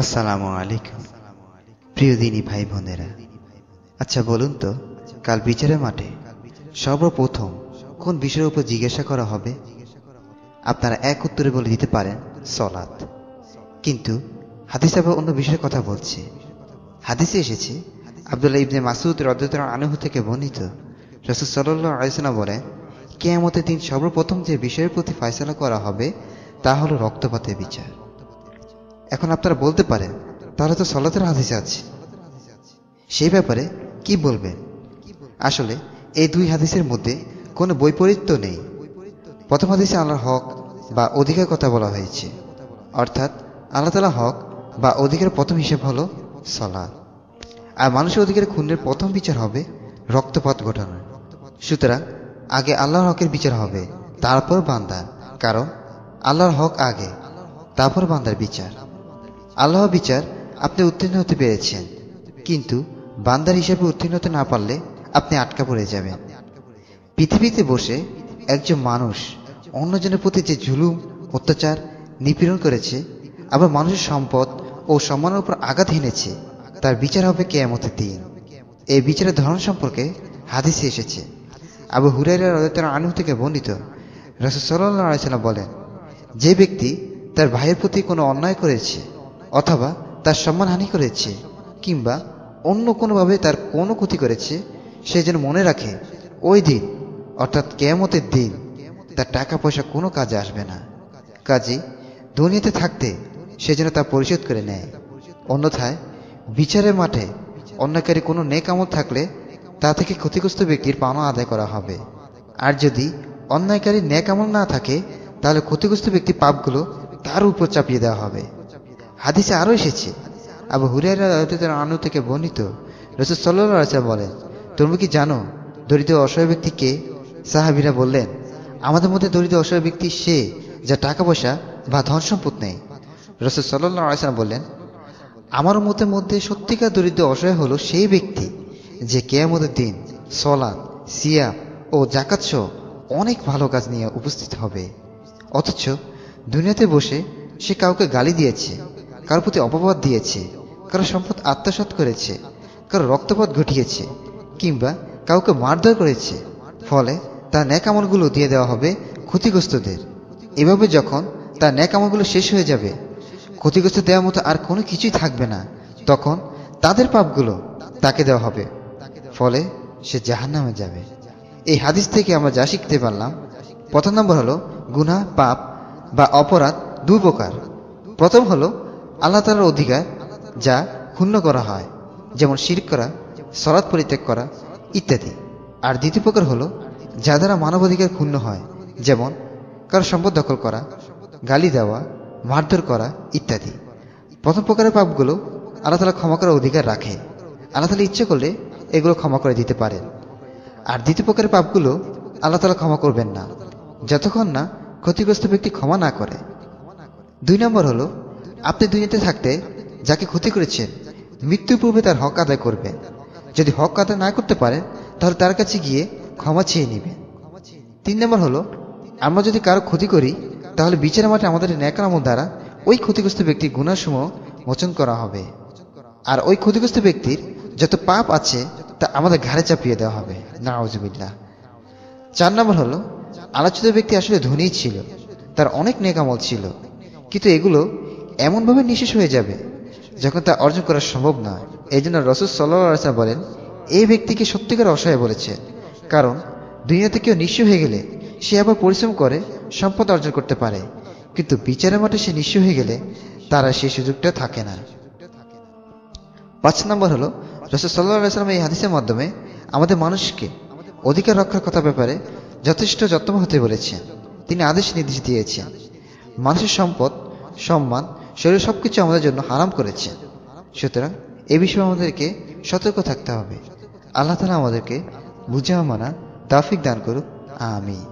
আসসালামু আলাইকুম প্রিয় দিনী ভাই বোনেরা আচ্ছা বলুন তো কাল বিচারের মাঠে সর্বপ্রথম কোন বিষয়ের উপর জিজ্ঞাসা করা হবে আপনারা এক উত্তরে বলে দিতে পারেন সলাত কিন্তু হাদিস আবার অন্য বিষয়ের কথা বলছে হাদিসে এসেছে আবদুল্লাহ ইবনে মাসুদ রদতরা আনহু থেকে বর্ণিত রসুল সাল আলোচনা বলেন কেয়ামতের দিন সর্বপ্রথম যে বিষয়ের প্রতি ফয়সলা করা হবে তা হলো রক্তপাতের বিচার এখন আপনারা বলতে পারেন তাহলে তো সলাতের হাদিস আছে সেই ব্যাপারে কি বলবেন আসলে এই দুই হাদিসের মধ্যে কোনো বৈপরীত্য নেই প্রথম হাদিসে আল্লাহর হক বা অধিকার কথা বলা হয়েছে অর্থাৎ আল্লাহ তালা হক বা অধিকারের প্রথম হিসেব হলো সলা আর মানুষের অধিকারের খুনের প্রথম বিচার হবে রক্তপাত ঘটানো সুতরাং আগে আল্লাহর হকের বিচার হবে তারপর বান্দার কারণ আল্লাহর হক আগে তারপর বান্দার বিচার আল্লাহ বিচার আপনি উত্তীর্ণ হতে পেরেছেন কিন্তু বান্দার হিসাবে উত্তীর্ণ হতে না পারলে আপনি আটকা পড়ে যাবেন পৃথিবীতে বসে একজন মানুষ অন্যজনের প্রতি যে ঝুলুম অত্যাচার নিপীড়ন করেছে আবার মানুষের সম্পদ ও সম্মানের উপর আঘাত হেনেছে তার বিচার হবে কেয়ামতের দিন এই বিচারের ধরন সম্পর্কে হাদিসে এসেছে আবু হুরাইরা আনু থেকে বর্ণিত রসদ সাল্লাহ বলেন যে ব্যক্তি তার ভাইয়ের প্রতি কোনো অন্যায় করেছে অথবা তার সম্মানহানি করেছে কিংবা অন্য কোনোভাবে তার কোনো ক্ষতি করেছে সে যেন মনে রাখে ওই দিন অর্থাৎ কেয়ামতের দিন তার টাকা পয়সা কোনো কাজে আসবে না কাজে দুনিয়াতে থাকতে সে যেন তা পরিশোধ করে নেয় অন্যথায় বিচারের মাঠে অন্যায়কারী কোনো নেক আমল থাকলে তা থেকে ক্ষতিগ্রস্ত ব্যক্তির পাওনা আদায় করা হবে আর যদি অন্যায়কারী নেক আমল না থাকে তাহলে ক্ষতিগ্রস্ত ব্যক্তি পাপগুলো তার উপর চাপিয়ে দেওয়া হবে হাদিসে আরও এসেছে আবু হুরিয়ার আনু থেকে বর্ণিত রসদ সাল্লাহ বলেন তুমি কি জানো দরিদ্র অসহায় ব্যক্তিকে সাহাবিরা বললেন আমাদের মধ্যে দরিদ্র অসহায় ব্যক্তি সে যা টাকা পয়সা বা ধন সম্পদ নেই রসদ সাল্লাহ আসাম বললেন আমার মতের মধ্যে সত্যিকার দরিদ্র অসহায় হলো সেই ব্যক্তি যে কেয়ামতের দিন সলাদ সিয়া ও জাকাত সহ অনেক ভালো কাজ নিয়ে উপস্থিত হবে অথচ দুনিয়াতে বসে সে কাউকে গালি দিয়েছে কারো প্রতি অপবাদ দিয়েছে কারো সম্পদ আত্মসাত করেছে কারো রক্তপাত ঘটিয়েছে কিংবা কাউকে মারধর করেছে ফলে তার ন্যাকামলগুলো দিয়ে দেওয়া হবে ক্ষতিগ্রস্তদের এভাবে যখন তার ন্যাকামলগুলো শেষ হয়ে যাবে ক্ষতিগ্রস্ত দেওয়ার মতো আর কোনো কিছুই থাকবে না তখন তাদের পাপগুলো তাকে দেওয়া হবে ফলে সে জাহান নামে যাবে এই হাদিস থেকে আমরা যা শিখতে পারলাম প্রথম নম্বর হলো গুনা পাপ বা অপরাধ দুই প্রকার প্রথম হলো আল্লাহ তালার অধিকার যা ক্ষুণ্ণ করা হয় যেমন শির করা সরাত পরিত্যাগ করা ইত্যাদি আর দ্বিতীয় প্রকার হল যা দ্বারা মানবাধিকার ক্ষুণ্ণ হয় যেমন কারো সম্পদ দখল করা গালি দেওয়া মারধর করা ইত্যাদি প্রথম প্রকারের পাপগুলো আল্লাহ তালা ক্ষমা করার অধিকার রাখে আল্লাহ তালা ইচ্ছে করলে এগুলো ক্ষমা করে দিতে পারেন আর দ্বিতীয় প্রকারের পাপগুলো আল্লাহ তালা ক্ষমা করবেন না যতক্ষণ না ক্ষতিগ্রস্ত ব্যক্তি ক্ষমা না করে দুই নম্বর হলো আপনি দুনিয়াতে থাকতে যাকে ক্ষতি করেছেন মৃত্যু পূর্বে তার হক আদায় করবে যদি হক আদায় না করতে পারেন তাহলে তার কাছে গিয়ে ক্ষমা চেয়ে নিবে তিন নম্বর হলো আমরা যদি কারো ক্ষতি করি তাহলে বিচারের মাঠে আমাদের ন্যাকামল দ্বারা ওই ক্ষতিগ্রস্ত ব্যক্তির গুণাসমূহ মোচন করা হবে আর ওই ক্ষতিগ্রস্ত ব্যক্তির যত পাপ আছে তা আমাদের ঘাড়ে চাপিয়ে দেওয়া হবে নাউজবিল্লা চার নম্বর হলো আলোচিত ব্যক্তি আসলে ধনী ছিল তার অনেক নেকামল ছিল কিন্তু এগুলো এমনভাবে নিঃশেষ হয়ে যাবে যখন তা অর্জন করা সম্ভব না এই জন্য রসদ সাল্লা বলেন এই ব্যক্তিকে সত্যিকার অসহায় বলেছে কারণ দুনিয়াতে কেউ নিঃস্ব হয়ে গেলে সে আবার পরিশ্রম করে সম্পদ অর্জন করতে পারে কিন্তু বিচারের মাঠে সে নিঃস্ব হয়ে গেলে তারা সেই সুযোগটা থাকে না পাঁচ নম্বর হলো রসদ সাল্লাহ সাল্লাম এই হাদিসের মাধ্যমে আমাদের মানুষকে অধিকার রক্ষার কথা ব্যাপারে যথেষ্ট যত্ন হতে বলেছেন তিনি আদেশ নির্দেশ দিয়েছেন মানুষের সম্পদ সম্মান শরীর সব কিছু আমাদের জন্য হারাম করেছে সুতরাং এ বিষয়ে আমাদেরকে সতর্ক থাকতে হবে আল্লাহ তালা আমাদেরকে বুঝা মানা তাফিক দান করুক আমি